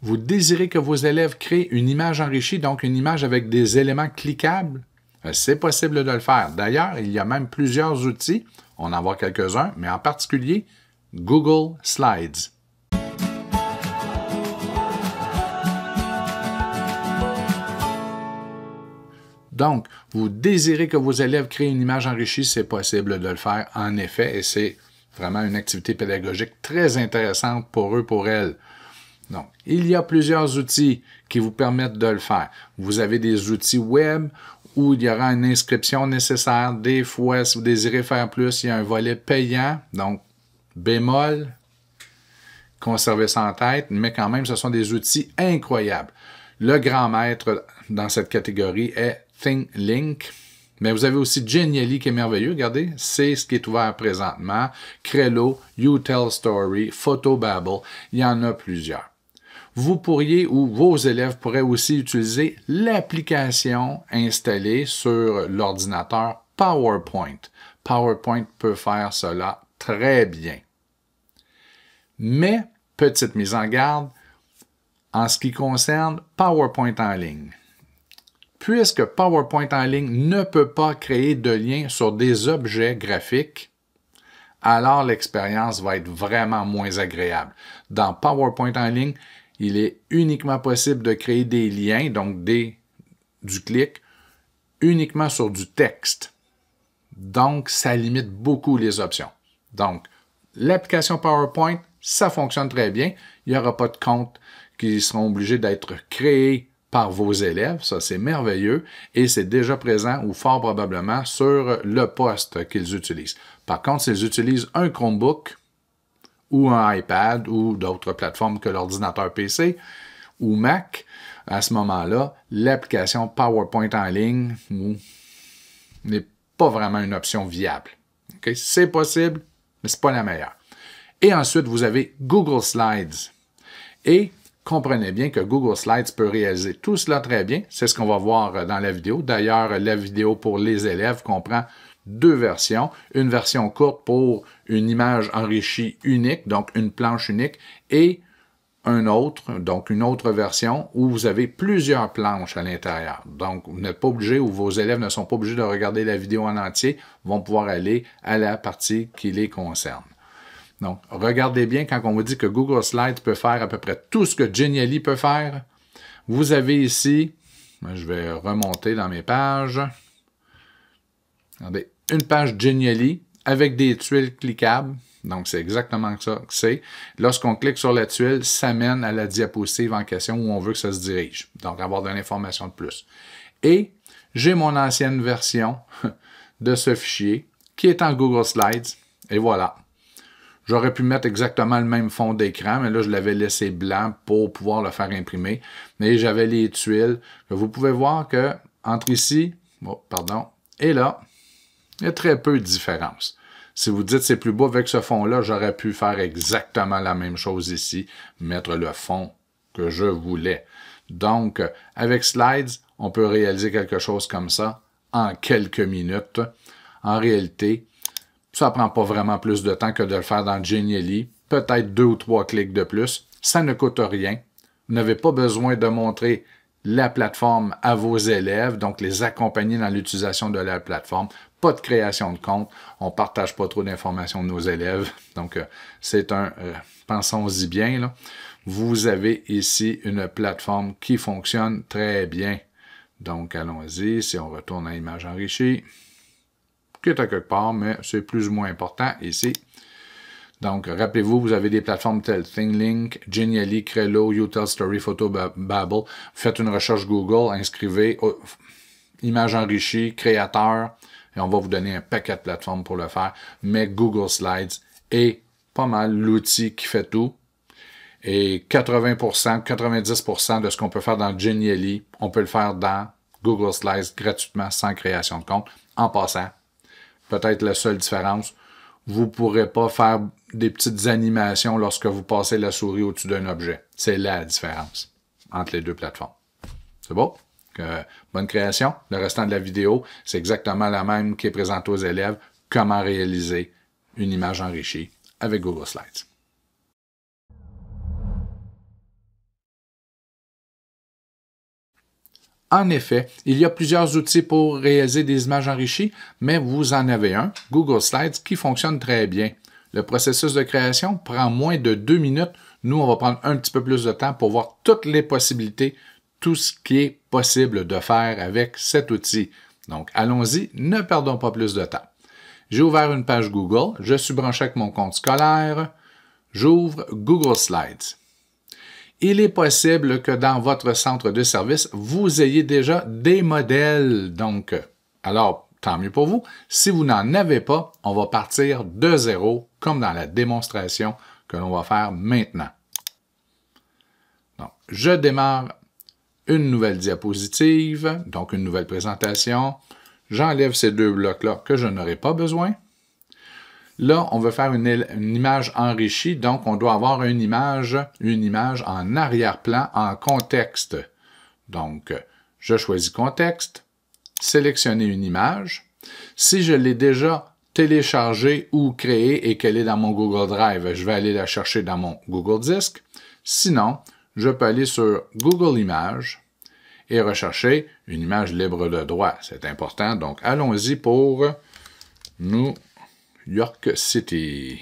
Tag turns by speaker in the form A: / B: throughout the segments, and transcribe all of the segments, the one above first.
A: Vous désirez que vos élèves créent une image enrichie, donc une image avec des éléments cliquables? Euh, c'est possible de le faire. D'ailleurs, il y a même plusieurs outils. On en voit quelques-uns, mais en particulier Google Slides. Donc, vous désirez que vos élèves créent une image enrichie, c'est possible de le faire en effet et c'est vraiment une activité pédagogique très intéressante pour eux, pour elles. Non. Il y a plusieurs outils qui vous permettent de le faire. Vous avez des outils web où il y aura une inscription nécessaire. Des fois, si vous désirez faire plus, il y a un volet payant, donc bémol, conservez ça en tête, mais quand même, ce sont des outils incroyables. Le grand maître dans cette catégorie est ThinkLink. Mais vous avez aussi Genially qui est merveilleux. Regardez, c'est ce qui est ouvert présentement. Crello, You Tell Story, Photobabble, il y en a plusieurs vous pourriez ou vos élèves pourraient aussi utiliser l'application installée sur l'ordinateur PowerPoint. PowerPoint peut faire cela très bien. Mais, petite mise en garde, en ce qui concerne PowerPoint en ligne. Puisque PowerPoint en ligne ne peut pas créer de lien sur des objets graphiques, alors l'expérience va être vraiment moins agréable. Dans PowerPoint en ligne, il est uniquement possible de créer des liens, donc des, du clic, uniquement sur du texte. Donc, ça limite beaucoup les options. Donc, l'application PowerPoint, ça fonctionne très bien. Il n'y aura pas de compte qui seront obligés d'être créés par vos élèves. Ça, c'est merveilleux. Et c'est déjà présent ou fort probablement sur le poste qu'ils utilisent. Par contre, s'ils utilisent un Chromebook, ou un iPad ou d'autres plateformes que l'ordinateur PC ou Mac, à ce moment-là, l'application PowerPoint en ligne hmm, n'est pas vraiment une option viable. C'est possible, mais ce n'est pas la meilleure. Et ensuite, vous avez Google Slides. Et comprenez bien que Google Slides peut réaliser tout cela très bien. C'est ce qu'on va voir euh, dans la vidéo. D'ailleurs, la vidéo pour les élèves comprend deux versions. Une version courte pour une image enrichie unique, donc une planche unique, et un autre, donc une autre version, où vous avez plusieurs planches à l'intérieur. Donc, vous n'êtes pas obligé, ou vos élèves ne sont pas obligés de regarder la vidéo en entier, vont pouvoir aller à la partie qui les concerne. Donc, regardez bien quand on vous dit que Google Slides peut faire à peu près tout ce que Genially peut faire. Vous avez ici, je vais remonter dans mes pages. Regardez, une page Genially avec des tuiles cliquables. Donc, c'est exactement ça que c'est. Lorsqu'on clique sur la tuile, ça mène à la diapositive en question où on veut que ça se dirige. Donc, avoir de l'information de plus. Et j'ai mon ancienne version de ce fichier qui est en Google Slides. Et voilà. J'aurais pu mettre exactement le même fond d'écran, mais là, je l'avais laissé blanc pour pouvoir le faire imprimer. Mais j'avais les tuiles. Vous pouvez voir que entre ici, oh, pardon, et là, il y a très peu de différence. Si vous dites c'est plus beau avec ce fond-là, j'aurais pu faire exactement la même chose ici, mettre le fond que je voulais. Donc, avec Slides, on peut réaliser quelque chose comme ça en quelques minutes. En réalité, ça ne prend pas vraiment plus de temps que de le faire dans Genially. Peut-être deux ou trois clics de plus. Ça ne coûte rien. Vous n'avez pas besoin de montrer la plateforme à vos élèves, donc les accompagner dans l'utilisation de la plateforme pas de création de compte, on partage pas trop d'informations de nos élèves. Donc, euh, c'est un, euh, pensons-y bien, là. vous avez ici une plateforme qui fonctionne très bien. Donc, allons-y, si on retourne à image enrichie, que est à quelque part, mais c'est plus ou moins important ici. Donc, rappelez-vous, vous avez des plateformes telles ThingLink, Genially, Crello, Photo Babel. Faites une recherche Google, inscrivez image enrichie, créateur, on va vous donner un paquet de plateformes pour le faire. Mais Google Slides est pas mal l'outil qui fait tout. Et 80%, 90% de ce qu'on peut faire dans Genially, on peut le faire dans Google Slides gratuitement sans création de compte. En passant, peut-être la seule différence, vous ne pourrez pas faire des petites animations lorsque vous passez la souris au-dessus d'un objet. C'est la différence entre les deux plateformes. C'est bon? bonne création. Le restant de la vidéo, c'est exactement la même qui est présentée aux élèves. Comment réaliser une image enrichie avec Google Slides. En effet, il y a plusieurs outils pour réaliser des images enrichies, mais vous en avez un, Google Slides, qui fonctionne très bien. Le processus de création prend moins de deux minutes. Nous, on va prendre un petit peu plus de temps pour voir toutes les possibilités tout ce qui est possible de faire avec cet outil. Donc, allons-y, ne perdons pas plus de temps. J'ai ouvert une page Google, je suis branché avec mon compte scolaire, j'ouvre Google Slides. Il est possible que dans votre centre de service, vous ayez déjà des modèles. Donc, alors, tant mieux pour vous. Si vous n'en avez pas, on va partir de zéro, comme dans la démonstration que l'on va faire maintenant. Donc, je démarre une nouvelle diapositive, donc une nouvelle présentation. J'enlève ces deux blocs-là que je n'aurai pas besoin. Là, on veut faire une, image enrichie, donc on doit avoir une image, une image en arrière-plan, en contexte. Donc, je choisis contexte, sélectionner une image. Si je l'ai déjà téléchargée ou créée et qu'elle est dans mon Google Drive, je vais aller la chercher dans mon Google Disk. Sinon, je peux aller sur Google Images et rechercher une image libre de droit. C'est important, donc allons-y pour New York City.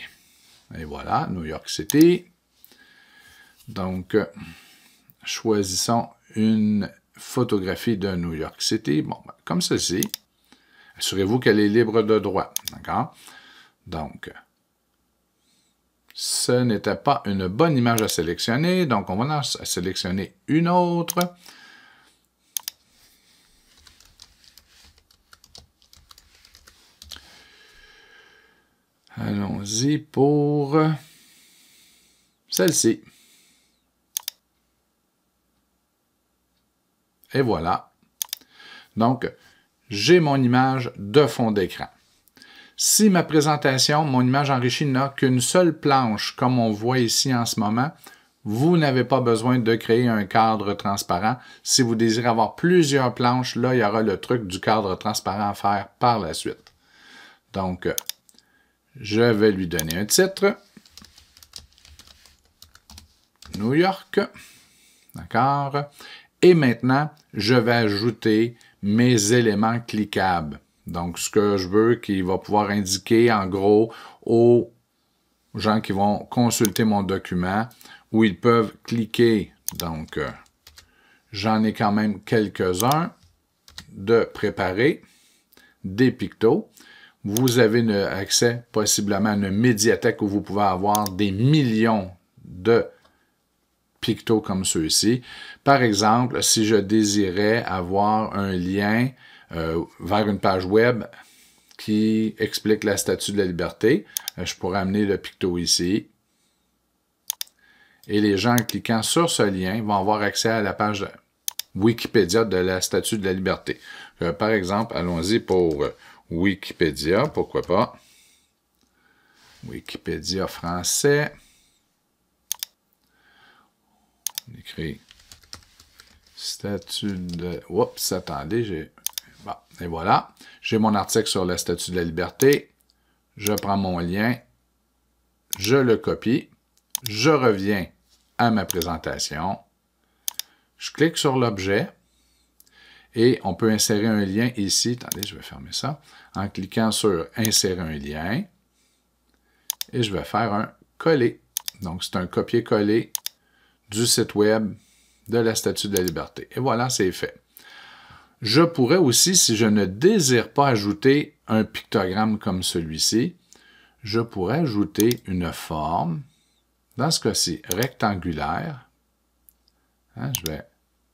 A: Et voilà, New York City. Donc, choisissons une photographie de New York City, bon, ben, comme ceci. Assurez-vous qu'elle est libre de droit, d'accord? Donc, ce n'était pas une bonne image à sélectionner, donc on va sélectionner une autre. Allons-y pour celle-ci. Et voilà. Donc, j'ai mon image de fond d'écran. Si ma présentation, mon image enrichie n'a qu'une seule planche, comme on voit ici en ce moment, vous n'avez pas besoin de créer un cadre transparent. Si vous désirez avoir plusieurs planches, là, il y aura le truc du cadre transparent à faire par la suite. Donc, euh, je vais lui donner un titre. New York. D'accord? Et maintenant, je vais ajouter mes éléments cliquables. Donc, ce que je veux qu'il va pouvoir indiquer, en gros, aux gens qui vont consulter mon document, où ils peuvent cliquer. Donc, euh, j'en ai quand même quelques-uns de préparer des pictos. Vous avez accès possiblement à une médiathèque où vous pouvez avoir des millions de pictos comme ceux-ci. Par exemple, si je désirais avoir un lien euh, vers une page web qui explique la statue de la liberté. Euh, je pourrais amener le picto ici. Et les gens, en cliquant sur ce lien, vont avoir accès à la page Wikipédia de la statue de la liberté. Euh, par exemple, allons-y pour Wikipédia, pourquoi pas. Wikipédia français. On écrit statue de... Oups, attendez, j'ai... Et voilà, j'ai mon article sur le statut de la liberté. Je prends mon lien, je le copie, je reviens à ma présentation, je clique sur l'objet et on peut insérer un lien ici. Attendez, je vais fermer ça. En cliquant sur « Insérer un lien » et je vais faire un « Coller ». Donc, c'est un copier-coller du site web de la Statue de la Liberté. Et voilà, c'est fait. Je pourrais aussi, si je ne désire pas ajouter un pictogramme comme celui-ci, je pourrais ajouter une forme, dans ce cas-ci rectangulaire. Hein, je vais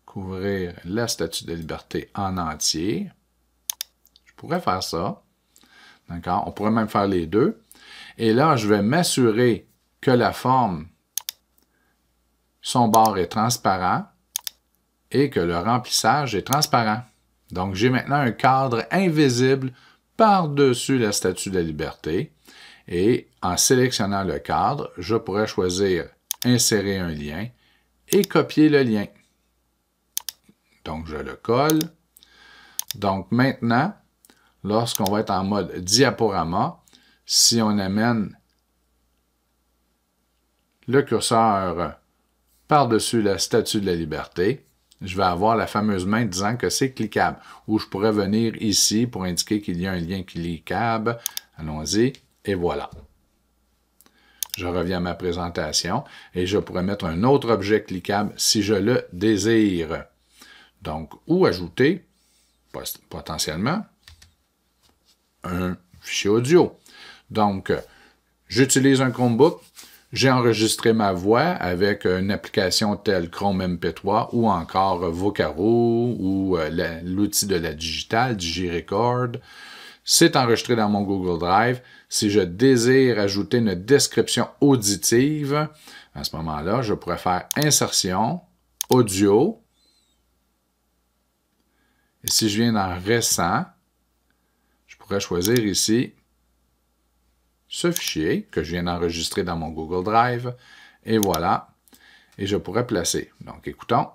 A: couvrir la statue de liberté en entier. Je pourrais faire ça. D'accord? On pourrait même faire les deux. Et là, je vais m'assurer que la forme, son bord est transparent et que le remplissage est transparent. Donc j'ai maintenant un cadre invisible par-dessus la statue de la liberté. Et en sélectionnant le cadre, je pourrais choisir insérer un lien et copier le lien. Donc je le colle. Donc maintenant, lorsqu'on va être en mode diaporama, si on amène le curseur par-dessus la statue de la liberté, je vais avoir la fameuse main disant que c'est cliquable. Ou je pourrais venir ici pour indiquer qu'il y a un lien cliquable. Allons-y. Et voilà. Je reviens à ma présentation et je pourrais mettre un autre objet cliquable si je le désire. Donc, ou ajouter, potentiellement, un fichier audio. Donc, j'utilise un Chromebook, j'ai enregistré ma voix avec une application telle Chrome MP3 ou encore Vocaro ou euh, l'outil de la digitale, DigiRecord. C'est enregistré dans mon Google Drive. Si je désire ajouter une description auditive, à ce moment-là, je pourrais faire insertion, audio. Et si je viens dans récent, je pourrais choisir ici ce fichier que je viens d'enregistrer dans mon Google Drive. Et voilà. Et je pourrais placer. Donc, écoutons.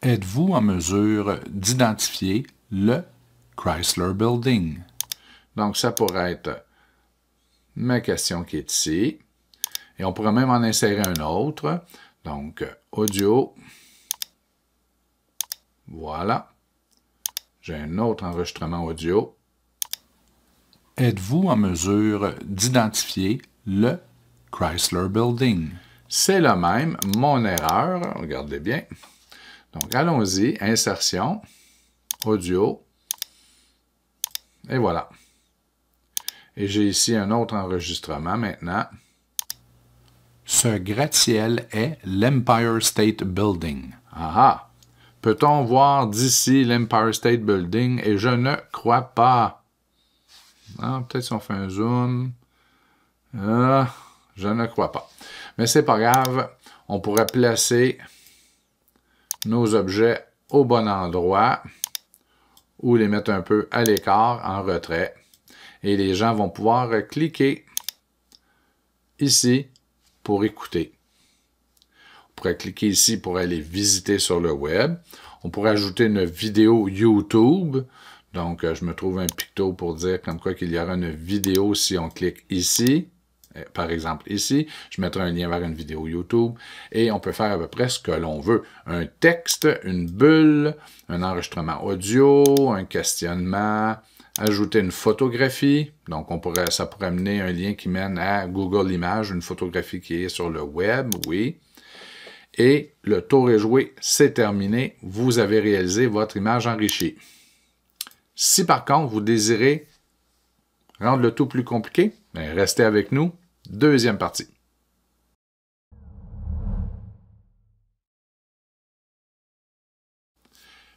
A: Êtes-vous en mesure d'identifier le Chrysler Building? Donc, ça pourrait être ma question qui est ici. Et on pourrait même en insérer un autre. Donc, audio. Voilà. J'ai un autre enregistrement audio êtes-vous en mesure d'identifier le Chrysler Building? C'est le même, mon erreur, regardez bien. Donc, allons-y, insertion, audio, et voilà. Et j'ai ici un autre enregistrement maintenant. Ce gratte-ciel est l'Empire State Building. Ah, ah! Peut-on voir d'ici l'Empire State Building? Et je ne crois pas. Hein, peut-être si on fait un zoom. Ah, je ne crois pas. Mais c'est pas grave. On pourrait placer nos objets au bon endroit ou les mettre un peu à l'écart, en retrait. Et les gens vont pouvoir cliquer ici pour écouter. On pourrait cliquer ici pour aller visiter sur le web. On pourrait ajouter une vidéo YouTube donc, euh, je me trouve un picto pour dire comme quoi qu'il y aura une vidéo si on clique ici. Euh, par exemple, ici, je mettrai un lien vers une vidéo YouTube et on peut faire à peu près ce que l'on veut. Un texte, une bulle, un enregistrement audio, un questionnement, ajouter une photographie. Donc, on pourrait, ça pourrait amener un lien qui mène à Google Images, une photographie qui est sur le web, oui. Et le tour est joué, c'est terminé. Vous avez réalisé votre image enrichie. Si par contre, vous désirez rendre le tout plus compliqué, ben, restez avec nous. Deuxième partie.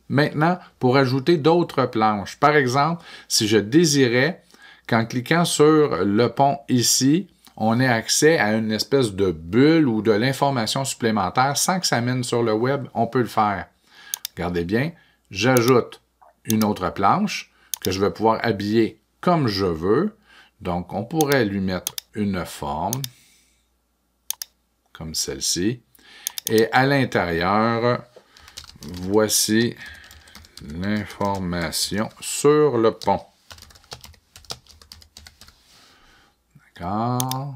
A: Maintenant, pour ajouter d'autres planches, par exemple, si je désirais qu'en cliquant sur le pont ici, on ait accès à une espèce de bulle ou de l'information supplémentaire sans que ça mène sur le web, on peut le faire. Regardez bien, j'ajoute une autre planche que je vais pouvoir habiller comme je veux. Donc, on pourrait lui mettre une forme, comme celle-ci. Et à l'intérieur, voici l'information sur le pont. D'accord.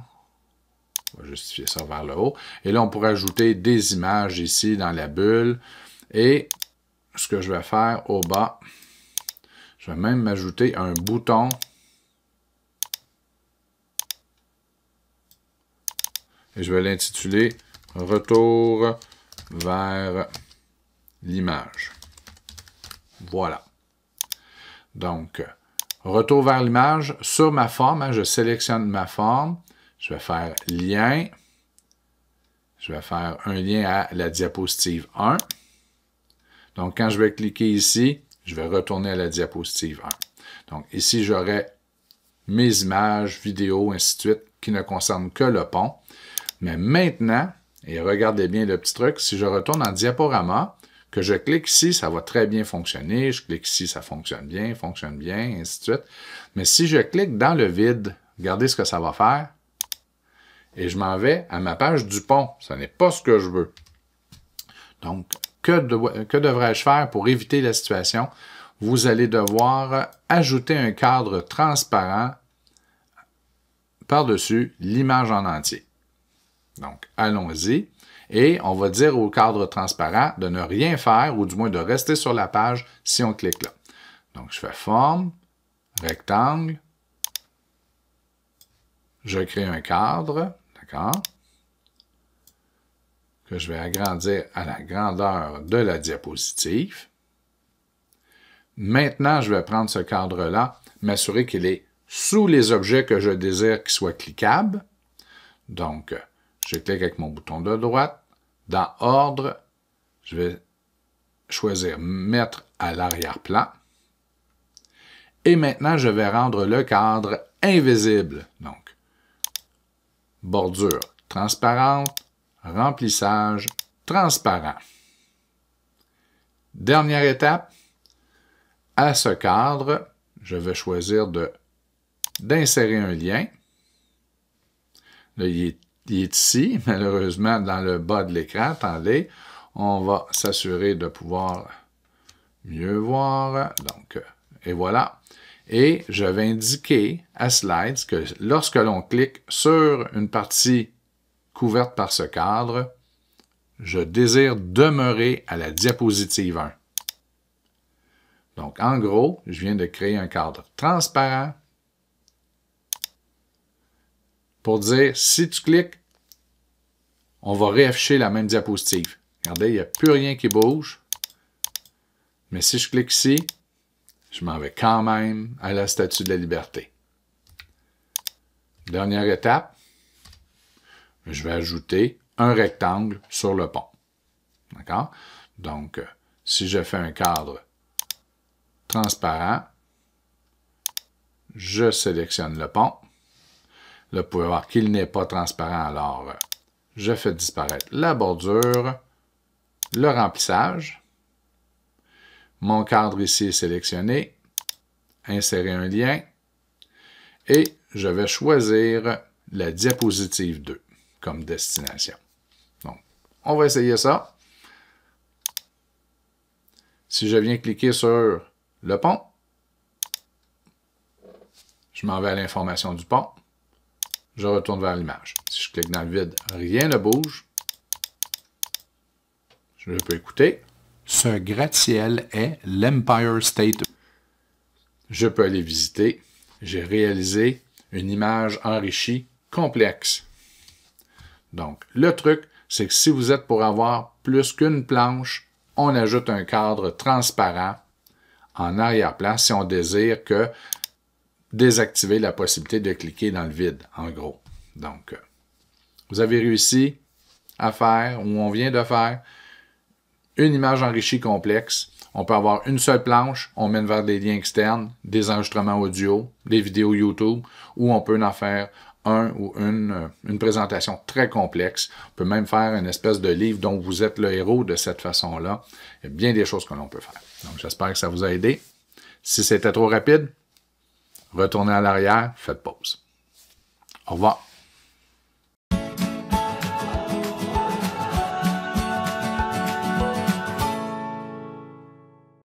A: On va justifier ça vers le haut. Et là, on pourrait ajouter des images ici dans la bulle. Et ce que je vais faire au bas, je vais même m'ajouter un bouton et je vais l'intituler « Retour vers l'image ». Voilà. Donc, retour vers l'image sur ma forme. Hein, je sélectionne ma forme. Je vais faire lien. Je vais faire un lien à la diapositive 1. Donc, quand je vais cliquer ici, je vais retourner à la diapositive 1. Donc, ici, j'aurai mes images, vidéos, ainsi de suite, qui ne concernent que le pont. Mais maintenant, et regardez bien le petit truc, si je retourne en diaporama, que je clique ici, ça va très bien fonctionner. Je clique ici, ça fonctionne bien, fonctionne bien, ainsi de suite. Mais si je clique dans le vide, regardez ce que ça va faire. Et je m'en vais à ma page du pont. Ce n'est pas ce que je veux. Donc, que, devrais-je faire pour éviter la situation? Vous allez devoir ajouter un cadre transparent par-dessus l'image en entier. Donc, allons-y. Et on va dire au cadre transparent de ne rien faire ou du moins de rester sur la page si on clique là. Donc, je fais forme, rectangle, je crée un cadre, d'accord? que je vais agrandir à la grandeur de la diapositive. Maintenant, je vais prendre ce cadre-là, m'assurer qu'il est sous les objets que je désire qu'il soient cliquables. Donc, je clique avec mon bouton de droite. Dans Ordre, je vais choisir Mettre à l'arrière-plan. Et maintenant, je vais rendre le cadre invisible. Donc, bordure transparente, remplissage transparent. Dernière étape, à ce cadre, je vais choisir d'insérer un lien. il, est, ici, malheureusement, dans le bas de l'écran. Attendez, on va s'assurer de pouvoir mieux voir. Donc, et voilà. Et je vais indiquer à Slides que lorsque l'on clique sur une partie couverte par ce cadre, je désire demeurer à la diapositive 1. Donc, en gros, je viens de créer un cadre transparent pour dire, si tu cliques, on va réafficher la même diapositive. Regardez, il n'y a plus rien qui bouge. Mais si je clique ici, je m'en vais quand même à la Statue de la Liberté. Dernière étape, je vais ajouter un rectangle sur le pont. D'accord? Donc, euh, si je fais un cadre transparent, je sélectionne le pont. Là, vous pouvez voir qu'il n'est pas transparent, alors euh, je fais disparaître la bordure, le remplissage. Mon cadre ici est sélectionné. Insérer un lien. Et je vais choisir la diapositive 2 destination. Donc, on va essayer ça. Si je viens cliquer sur le pont, je m'en vais à l'information du pont. Je retourne vers l'image. Si je clique dans le vide, rien ne bouge. Je peux écouter. Ce gratte-ciel est l'Empire State. Je peux aller visiter. J'ai réalisé une image enrichie complexe donc, le truc, c'est que si vous êtes pour avoir plus qu'une planche, on ajoute un cadre transparent en arrière-plan si on désire que désactiver la possibilité de cliquer dans le vide, en gros. Donc, euh, vous avez réussi à faire, ou on vient de faire, une image enrichie complexe. On peut avoir une seule planche, on mène vers des liens externes, des enregistrements audio, des vidéos YouTube, ou on peut en faire un ou euh, une, présentation très complexe. On peut même faire une espèce de livre dont vous êtes le héros de cette façon-là. Il y a bien des choses que l'on peut faire. Donc, j'espère que ça vous a aidé. Si c'était trop rapide, retournez à l'arrière, faites pause. Au revoir.